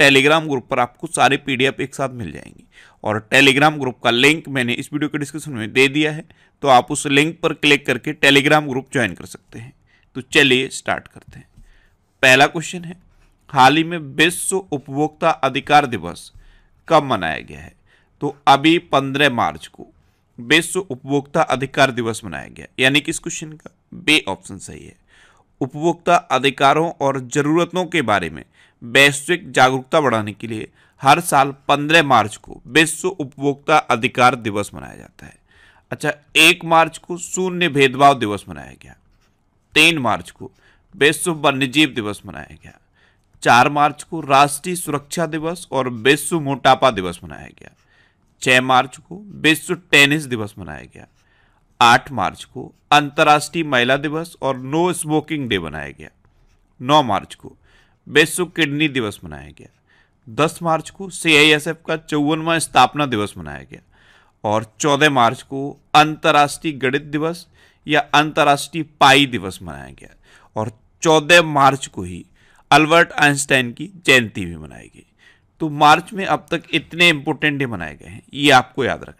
Telegram group पर आपको सारे पीडीएफ एक साथ मिल जाएंगे और टेलीग्राम ग्रुप का लिंक मैंने इस वीडियो के डिस्क्रिप्शन में दे दिया है तो आप उस लिंक पर क्लिक करके टेलीग्राम ग्रुप ज्वाइन कर सकते हैं तो चलिए स्टार्ट करते हैं पहला क्वेश्चन है हाल ही में विश्व उपभोक्ता अधिकार दिवस कब मनाया गया है तो अभी पंद्रह मार्च को विश्व उपभोक्ता अधिकार दिवस मनाया गया यानी कि इस क्वेश्चन का बे ऑप्शन सही है उपभोक्ता अधिकारों और ज़रूरतों के बारे में वैश्विक जागरूकता बढ़ाने के लिए हर साल 15 मार्च को विश्व उपभोक्ता अधिकार दिवस मनाया जाता है अच्छा एक मार्च को शून्य भेदभाव दिवस मनाया गया तीन मार्च को विश्व वन्यजीव दिवस मनाया गया चार मार्च को राष्ट्रीय सुरक्षा दिवस और विश्व मोटापा दिवस मनाया गया छः मार्च को विश्व टेनिस दिवस मनाया गया 8 मार्च को अंतर्राष्ट्रीय महिला दिवस और नो स्मोकिंग डे मनाया गया 9 मार्च को विश्व किडनी दिवस मनाया गया 10 मार्च को सीआईएसएफ का चौवनवा स्थापना दिवस मनाया गया और 14 मार्च को अंतर्राष्ट्रीय गणित दिवस या अंतर्राष्ट्रीय पाई दिवस मनाया गया और 14 मार्च को ही अल्बर्ट आइंस्टाइन की जयंती भी मनाई गई तो मार्च में अब तक इतने इंपॉर्टेंट डे मनाए गए हैं ये आपको याद रखना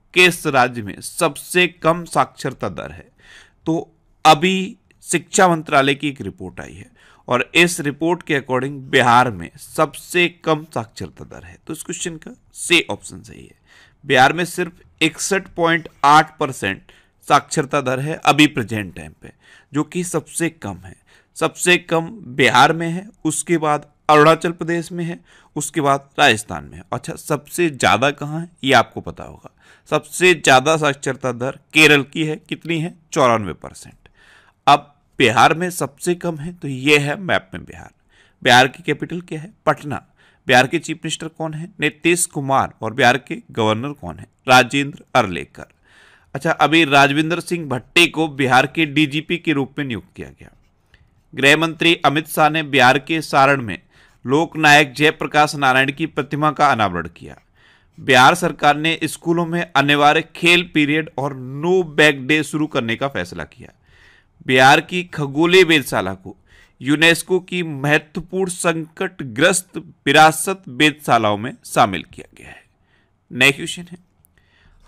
किस राज्य में सबसे कम साक्षरता दर है तो अभी शिक्षा मंत्रालय की एक रिपोर्ट आई है और इस रिपोर्ट के अकॉर्डिंग बिहार में सबसे कम साक्षरता दर है तो इस क्वेश्चन का से ऑप्शन सही है बिहार में सिर्फ इकसठ पॉइंट आठ परसेंट साक्षरता दर है अभी प्रेजेंट टाइम पे जो कि सबसे कम है सबसे कम बिहार में है उसके बाद अरुणाचल प्रदेश में है उसके बाद राजस्थान में है अच्छा सबसे ज़्यादा कहाँ है ये आपको पता होगा सबसे ज़्यादा साक्षरता दर केरल की है कितनी है चौरानवे परसेंट अब बिहार में सबसे कम है तो यह है मैप में बिहार बिहार की कैपिटल क्या है पटना बिहार के चीफ मिनिस्टर कौन है नीतीश कुमार और बिहार के गवर्नर कौन है राजेंद्र अरलेकर अच्छा अभी राजविंदर सिंह भट्टे को बिहार के डीजीपी के रूप में नियुक्त किया गया गृह मंत्री अमित शाह ने बिहार के सारण में लोकनायक जयप्रकाश नारायण की प्रतिमा का अनावरण किया बिहार सरकार ने स्कूलों में अनिवार्य खेल पीरियड और नो बैक डे शुरू करने का फैसला किया बिहार की खगोलीय वेदशाला को यूनेस्को की महत्वपूर्ण संकटग्रस्त विरासत वेदशालाओं में शामिल किया गया है नए क्वेश्चन है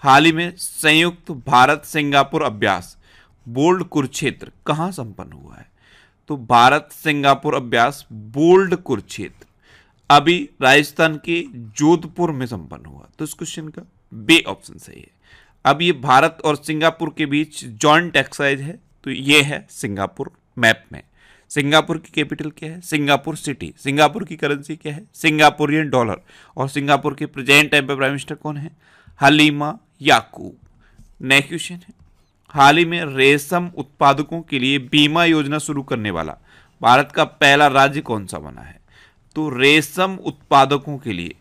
हाल ही में संयुक्त भारत सिंगापुर अभ्यास बोल्ड कुरुक्षेत्र कहाँ संपन्न हुआ है तो भारत सिंगापुर अभ्यास बोल्ड कुरुक्षेत्र अभी राजस्थान के जोधपुर में संपन्न हुआ तो इस क्वेश्चन का बे ऑप्शन सही है अब ये भारत और सिंगापुर के बीच जॉइंट एक्सरसाइज है तो ये है सिंगापुर मैप में सिंगापुर की कैपिटल क्या है सिंगापुर सिटी सिंगापुर की करेंसी क्या है सिंगापुरियन डॉलर और सिंगापुर के प्रेजेंट टाइम पर प्राइम मिनिस्टर कौन है हलीमा याकूब नेक्स्ट क्वेश्चन है हाल ही में रेशम उत्पादकों के लिए बीमा योजना शुरू करने वाला भारत का पहला राज्य कौन सा बना है तो रेशम उत्पादकों के लिए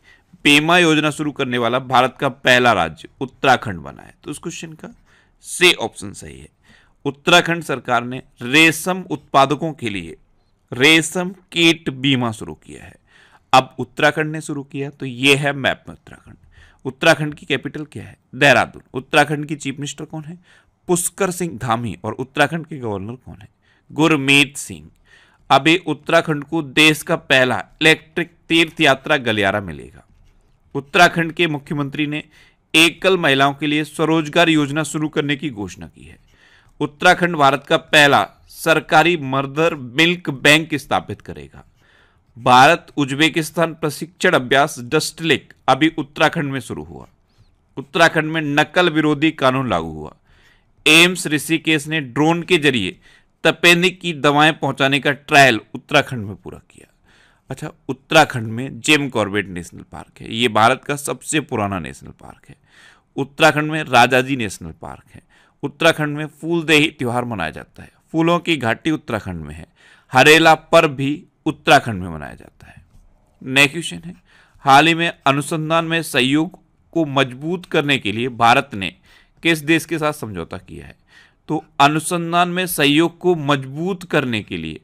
पेमा योजना शुरू करने वाला भारत का पहला राज्य उत्तराखंड बना है तो इस क्वेश्चन का से ऑप्शन सही है उत्तराखंड सरकार ने रेशम उत्पादकों के लिए रेशम कीट बीमा शुरू किया है अब उत्तराखंड ने शुरू किया तो यह है मैप में उत्तराखंड उत्तराखंड की कैपिटल क्या है देहरादून उत्तराखंड की चीफ मिनिस्टर कौन है पुष्कर सिंह धामी और उत्तराखंड के गवर्नर कौन है गुरमीत सिंह अभी उत्तराखंड को देश का पहला इलेक्ट्रिक तीर्थ यात्रा गलियारा मिलेगा उत्तराखंड के मुख्यमंत्री ने एकल महिलाओं के लिए स्वरोजगार योजना शुरू करने की घोषणा की है उत्तराखंड भारत का पहला सरकारी मर्दर मिल्क बैंक स्थापित करेगा भारत उज्बेकिस्तान प्रशिक्षण अभ्यास डस्टलिक अभी उत्तराखंड में शुरू हुआ उत्तराखंड में नकल विरोधी कानून लागू हुआ एम्स ऋषिकेश ने ड्रोन के जरिए तपेनिक की दवाएं पहुंचाने का ट्रायल उत्तराखंड में पूरा किया अच्छा उत्तराखंड में जेम कॉर्बेट नेशनल पार्क है ये भारत का सबसे पुराना नेशनल पार्क है उत्तराखंड में राजाजी नेशनल पार्क है उत्तराखंड में फूलदेही त्यौहार मनाया जाता है फूलों की घाटी उत्तराखंड में है हरेला पर्व भी उत्तराखंड में मनाया जाता है नेक्स्ट क्वेश्चन है हाल ही में अनुसंधान में सहयोग को मजबूत करने के लिए भारत ने किस देश के साथ समझौता किया है तो अनुसंधान में सहयोग को मजबूत करने के लिए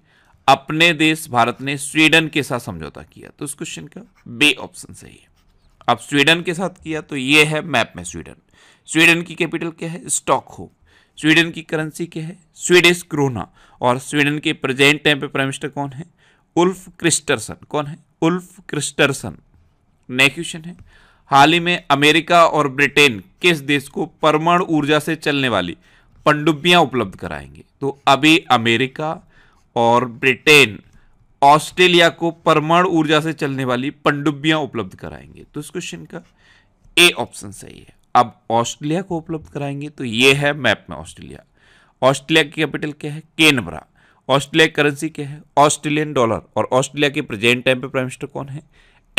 अपने देश भारत ने स्वीडन के साथ समझौता किया तो इस क्वेश्चन का बे ऑप्शन सही है अब स्वीडन के साथ किया तो यह है मैप में स्वीडन स्वीडन की कैपिटल क्या है स्टॉकहोम स्वीडन की करेंसी क्या है स्वीडिश क्रोना और स्वीडन के प्रेजेंट टाइम पे प्राइम मिनिस्टर कौन है उल्फ क्रिस्टरसन कौन है उल्फ क्रिस्टरसन नेक्स्ट क्वेश्चन है हाल ही में अमेरिका और ब्रिटेन किस देश को परमाणु ऊर्जा से चलने वाली पनडुब्बियाँ उपलब्ध कराएंगे तो अभी अमेरिका और ब्रिटेन ऑस्ट्रेलिया को परमाणु ऊर्जा से चलने वाली पनडुब्बियाँ उपलब्ध कराएंगे तो इस क्वेश्चन का ए ऑप्शन सही है अब ऑस्ट्रेलिया को उपलब्ध कराएंगे तो ये है मैप में ऑस्ट्रेलिया ऑस्ट्रेलिया की कैपिटल क्या है केनबरा ऑस्ट्रेलिया करेंसी क्या है ऑस्ट्रेलियन डॉलर और ऑस्ट्रेलिया के प्रेजेंट टाइम पे प्राइम मिनिस्टर कौन है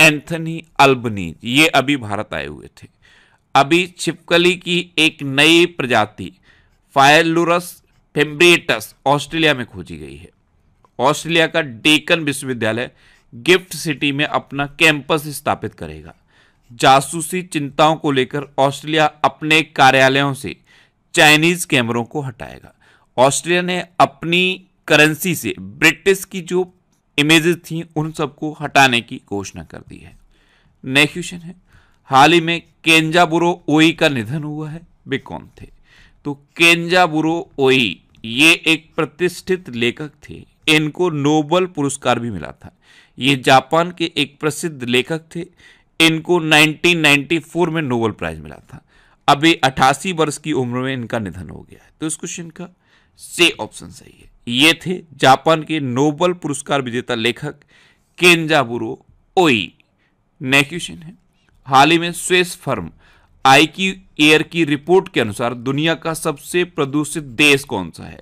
एंथनी अल्बनीज ये अभी भारत आए हुए थे अभी छिपकली की एक नई प्रजाति फायलुरस फेम्ब्रेटस ऑस्ट्रेलिया में खोजी गई है ऑस्ट्रेलिया का डेकन विश्वविद्यालय गिफ्ट सिटी में अपना कैंपस स्थापित करेगा जासूसी चिंताओं को लेकर ऑस्ट्रेलिया अपने कार्यालयों से चाइनीज कैमरों को हटाएगा ऑस्ट्रेलिया ने अपनी करेंसी से ब्रिटिश की जो इमेजेस थी उन सबको हटाने की घोषणा कर दी है नेक्स्ट क्वेश्चन है हाल ही में केंजाबुरो ओई का निधन हुआ है वे कौन थे तो केंजाबुरो ओई ये एक प्रतिष्ठित लेखक थे इनको नोबल पुरस्कार भी मिला था ये जापान के एक प्रसिद्ध लेखक थे इनको 1994 में नोबल प्राइज मिला था अभी अठासी वर्ष की उम्र में इनका निधन हो गया है तो इस क्वेश्चन का से ऑप्शन सही है ये थे जापान के नोबल पुरस्कार विजेता लेखक केंजाबुरो ओई नेक्स्ट क्वेश्चन है हाल ही में स्वेस फर्म आई की एयर की रिपोर्ट के अनुसार दुनिया का सबसे प्रदूषित देश कौन सा है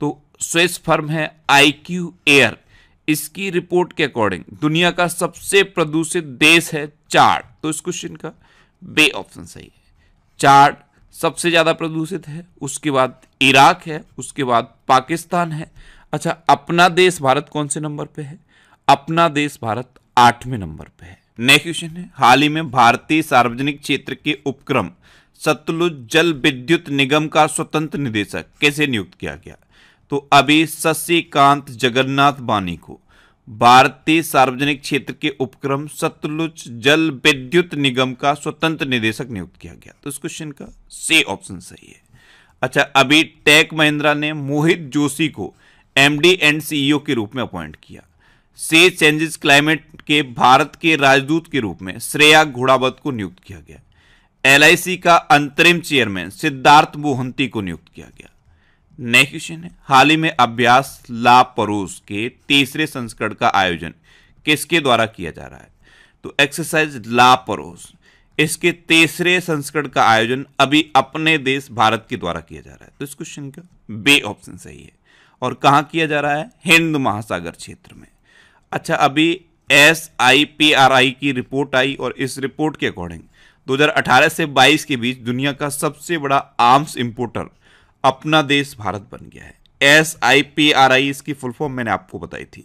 तो स्विस फर्म है आई क्यू एयर इसकी रिपोर्ट के अकॉर्डिंग दुनिया का सबसे प्रदूषित देश है चाड तो इस क्वेश्चन का बे ऑप्शन सही है चाड सबसे ज़्यादा प्रदूषित है उसके बाद इराक है उसके बाद पाकिस्तान है अच्छा अपना देश भारत कौन से नंबर पे है अपना देश भारत आठवें नंबर पे है नेक्स्ट क्वेश्चन है हाल ही में भारतीय सार्वजनिक क्षेत्र के उपक्रम सतलुज जल विद्युत निगम का स्वतंत्र निदेशक कैसे नियुक्त किया गया तो अभी शशिकांत जगन्नाथ बानी को भारतीय सार्वजनिक क्षेत्र के उपक्रम सतलुज जल विद्युत निगम का स्वतंत्र निदेशक नियुक्त किया गया तो इस क्वेश्चन का से ऑप्शन सही है अच्छा अभी टेक महिंद्रा ने मोहित जोशी को एमडी एंड सीईओ के रूप में अपॉइंट किया से चेंजेस क्लाइमेट के भारत के राजदूत के रूप में श्रेया घोड़ावत को नियुक्त किया गया एलआईसी का अंतरिम चेयरमैन सिद्धार्थ मोहंती को नियुक्त किया गया नेक्स्ट क्वेश्चन है हाल ही में अभ्यास लापरोस के तीसरे संस्करण का आयोजन किसके द्वारा किया जा रहा है तो एक्सरसाइज लापरोस इसके तीसरे संस्करण का आयोजन अभी अपने देश भारत के द्वारा किया जा रहा है तो इस क्वेश्चन का बे ऑप्शन सही है और कहा किया जा रहा है हिंद महासागर क्षेत्र में अच्छा अभी S I P R I की रिपोर्ट आई और इस रिपोर्ट के अकॉर्डिंग 2018 से 22 के बीच दुनिया का सबसे बड़ा आर्म्स इम्पोर्टर अपना देश भारत बन गया है S I P R I इसकी फुल फॉर्म मैंने आपको बताई थी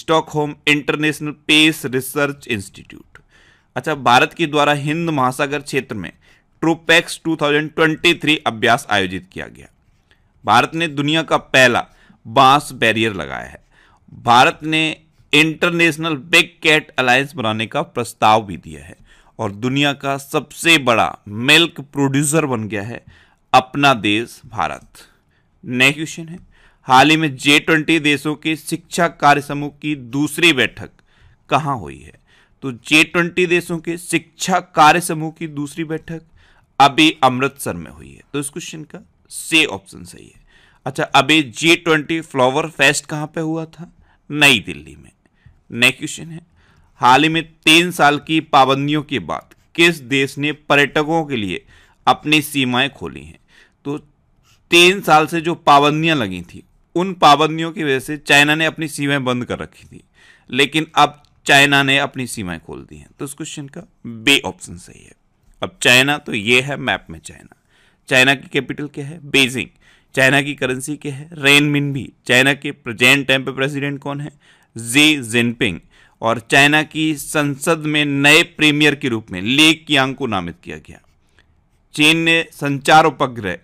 Stockholm international peace research institute अच्छा भारत के द्वारा हिंद महासागर क्षेत्र में ट्रूपैक्स 2023 अभ्यास आयोजित किया गया भारत ने दुनिया का पहला बांस बैरियर लगाया है भारत ने इंटरनेशनल बिग कैट अलायंस बनाने का प्रस्ताव भी दिया है और दुनिया का सबसे बड़ा मिल्क प्रोड्यूसर बन गया है अपना देश भारत नए क्वेश्चन है हाल ही में जे ट्वेंटी देशों के शिक्षा कार्य समूह की दूसरी बैठक कहाँ हुई है तो जे ट्वेंटी देशों के शिक्षा कार्य समूह की दूसरी बैठक अभी अमृतसर में हुई है तो इस क्वेश्चन का से ऑप्शन सही है अच्छा अभी जे ट्वेंटी फ्लावर फेस्ट कहाँ पे हुआ था नई दिल्ली में नेक्स्ट क्वेश्चन है हाल ही में तीन साल की पाबंदियों के बाद किस देश ने पर्यटकों के लिए अपनी सीमाएं खोली हैं तो तीन साल से जो पाबंदियां लगी थी उन पाबंदियों की वजह से चाइना ने अपनी सीमाएं बंद कर रखी थी लेकिन अब चाइना ने अपनी सीमाएं खोल दी हैं तो इस क्वेश्चन का बे ऑप्शन सही है अब चाइना तो ये है मैप में चाइना चाइना की कैपिटल क्या है बेजिंग चाइना की करेंसी क्या है रेन मिन भी चाइना के प्रेजेंट टाइम पे प्रेसिडेंट कौन है जी जिनपिंग और चाइना की संसद में नए प्रीमियर के रूप में ले कियांग को नामित किया गया चीन ने संचार उपग्रह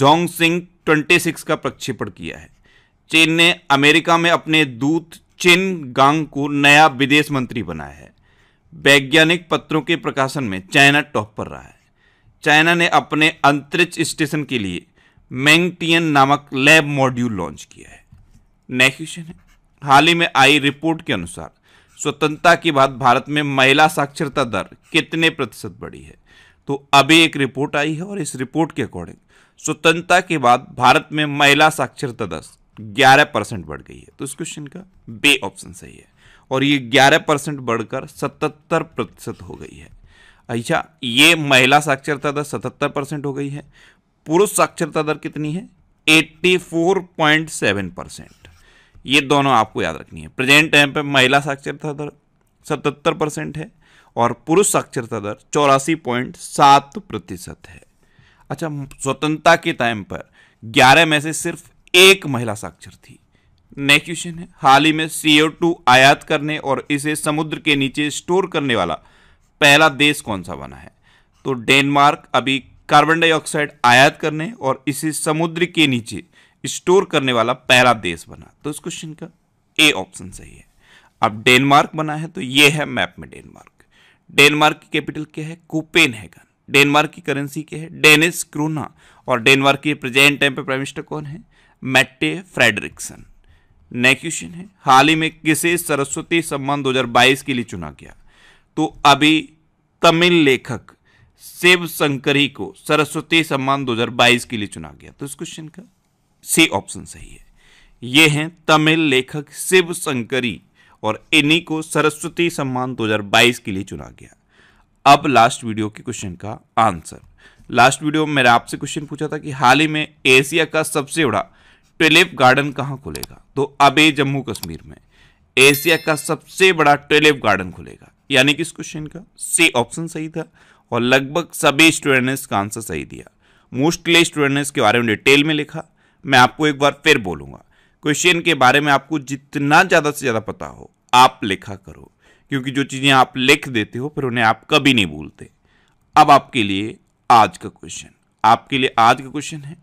जोंग सिंह ट्वेंटी सिक्स का प्रक्षेपण किया है चीन ने अमेरिका में अपने दूत चिन गांग को नया विदेश मंत्री बनाया है वैज्ञानिक पत्रों के प्रकाशन में चाइना टॉप पर रहा है चाइना ने अपने अंतरिक्ष स्टेशन के लिए मैंगटियन नामक लैब मॉड्यूल लॉन्च किया है नेक्स्ट क्वेश्चन है हाल ही में आई रिपोर्ट के अनुसार स्वतंत्रता के बाद भारत में महिला साक्षरता दर कितने प्रतिशत बढ़ी है तो अभी एक रिपोर्ट आई है और इस रिपोर्ट के अकॉर्डिंग स्वतंत्रता के बाद भारत में महिला साक्षरता दर ग्यारह परसेंट बढ़ गई है तो इस क्वेश्चन का बे ऑप्शन सही है और ये ग्यारह परसेंट बढ़कर सतहत्तर प्रतिशत हो गई है अच्छा ये महिला साक्षरता दर सतहत्तर परसेंट हो गई है पुरुष साक्षरता दर कितनी है 84.7 परसेंट ये दोनों आपको याद रखनी है प्रेजेंट टाइम पे महिला साक्षरता दर सतहत्तर परसेंट है और पुरुष साक्षरता दर चौरासी पॉइंट सात प्रतिशत है अच्छा स्वतंत्रता के टाइम पर ग्यारह में से सिर्फ एक महिला साक्षर थी नेक्स्ट क्वेश्चन है हाल ही में सी आयात करने और इसे समुद्र के नीचे स्टोर करने वाला पहला देश कौन सा बना है तो डेनमार्क अभी कार्बन डाइऑक्साइड आयात करने और इसे समुद्र के नीचे स्टोर करने वाला पहला देश बना तो इस क्वेश्चन का ए ऑप्शन सही है अब डेनमार्क बना है तो ये है मैप में डेनमार्क डेनमार्क की कैपिटल क्या है हैगन डेनमार्क की करेंसी क्या है डेनिस क्रोना और डेनमार्क के प्रेजेंट टाइम पर प्राइम मिनिस्टर कौन है मैटे फ्रेडरिक्सन नेक्स्ट क्वेश्चन है हाल ही में किसे सरस्वती सम्मान 2022 के लिए चुना गया तो अभी तमिल लेखक शिव शंकरी को सरस्वती सम्मान 2022 के लिए चुना गया तो इस क्वेश्चन का सी ऑप्शन सही है ये हैं तमिल लेखक शिव शंकरी और इन्हीं को सरस्वती सम्मान 2022 के लिए चुना गया अब लास्ट वीडियो के क्वेश्चन का आंसर लास्ट वीडियो में मैंने आपसे क्वेश्चन पूछा था कि हाल ही में एशिया का सबसे बड़ा ट्यूलिप गार्डन कहाँ खुलेगा तो अब जम्मू कश्मीर में एशिया का सबसे बड़ा ट्यूलिप गार्डन खुलेगा यानी कि इस क्वेश्चन का सी ऑप्शन सही था और लगभग सभी स्टूडेंट ने इसका आंसर सही दिया मोस्टली स्टूडेंट ने इसके बारे में डिटेल में लिखा मैं आपको एक बार फिर बोलूँगा क्वेश्चन के बारे में आपको जितना ज़्यादा से ज़्यादा पता हो आप लिखा करो क्योंकि जो चीज़ें आप लिख देते हो फिर उन्हें आप कभी नहीं भूलते अब आपके लिए आज का क्वेश्चन आपके लिए आज का क्वेश्चन है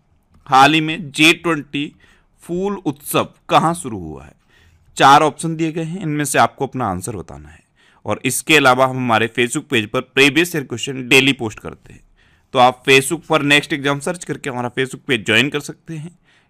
हाल ही में जे ट्वेंटी फूल उत्सव कहाँ शुरू हुआ है चार ऑप्शन दिए गए हैं इनमें से आपको अपना आंसर बताना है और इसके अलावा हम हमारे फेसबुक पेज पर previous year question daily post करते हैं तो आप फेसबुक पर नेक्स्ट एग्जाम सर्च करके हमारा फेसबुक पेज ज्वाइन कर सकते हैं